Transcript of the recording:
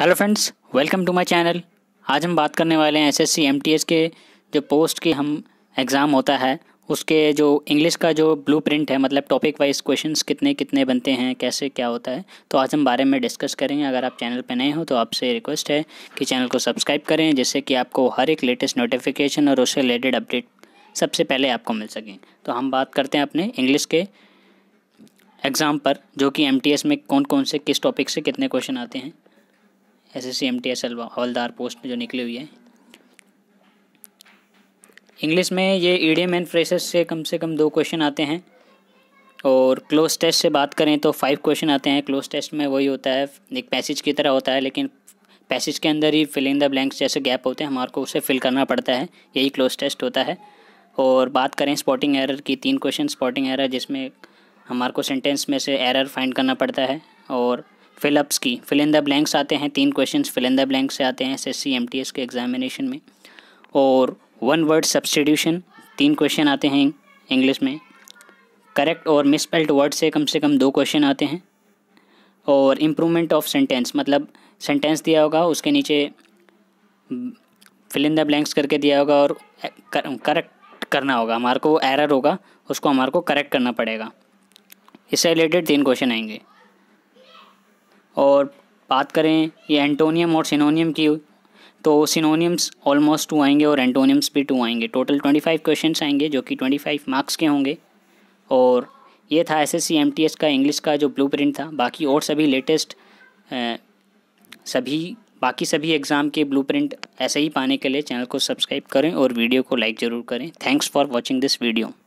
hello friends welcome to my channel आज हम बात करने वाले हैं एसएससी एमटीएस के जो पोस्ट के हम एग्ज़ाम होता है उसके जो इंग्लिश का जो ब्लूप्रिंट है मतलब टॉपिक वाइज क्वेश्चंस कितने कितने बनते हैं कैसे क्या होता है तो आज हम बारे में डिस्कस करेंगे अगर आप चैनल पर नए हो तो आपसे रिक्वेस्ट है कि चैनल को सब्सक्राइब करें जिससे कि आपको हर एक लेटेस्ट नोटिफिकेशन और उससे रिलेटेड अपडेट सबसे पहले आपको मिल सकें तो हम बात करते हैं अपने इंग्लिश के एग्ज़ाम पर जो कि एम में कौन कौन से किस टॉपिक से कितने क्वेश्चन आते हैं S S C M T S हवलदार पोस्ट जो निकली हुई है इंग्लिश में ये ईडीएम एंड फ्रेशर्स से कम से कम दो क्वेश्चन आते हैं और क्लोज टेस्ट से बात करें तो फाइव क्वेश्चन आते हैं क्लोज टेस्ट में वही होता है एक पैसेज की तरह होता है लेकिन पैसेज के अंदर ही फिलिंग द ब्लैंक्स जैसे गैप होते हैं हमारे को उसे फिल करना पड़ता है यही क्लोज टेस्ट होता है और बात करें स्पॉटिंग एरर की तीन क्वेश्चन स्पॉटिंग एरर जिसमें हमारे को सेंटेंस में से एरर फाइंड करना पड़ता है और फिलअप्स की फिल इन द ब्लैंक्स आते हैं तीन question fill in the blanks से आते हैं एस एस के एग्जामिनेशन में और वन वर्ड सब्सटीट्यूशन तीन क्वेश्चन आते हैं इंग्लिश में करेक्ट और मिसपेल्ड वर्ड से कम से कम दो क्वेश्चन आते हैं और इम्प्रूवमेंट ऑफ सेंटेंस मतलब सेंटेंस दिया होगा उसके नीचे फिल इन द ब्लैंक्स करके दिया होगा और करेक्ट करना होगा हमारे को एरर होगा उसको हमारे को करेक्ट करना पड़ेगा इससे रिलेटेड तीन क्वेश्चन आएंगे और बात करें ये एंटोनियम और सिनोनियम की तो सिनोनियम्स ऑलमोस्ट टू आएंगे और एंटोनियम्स भी टू आएंगे टोटल ट्वेंटी फाइव क्वेश्चन आएंगे जो कि ट्वेंटी फाइव मार्क्स के होंगे और ये था S S C M T S का इंग्लिश का जो ब्लू प्रिंट था बाकी और सभी लेटेस्ट सभी बाकी सभी एग्ज़ाम के ब्लू प्रिंट ऐसे ही पाने के लिए चैनल को सब्सक्राइब करें और वीडियो को लाइक ज़रूर करें thanks for watching this video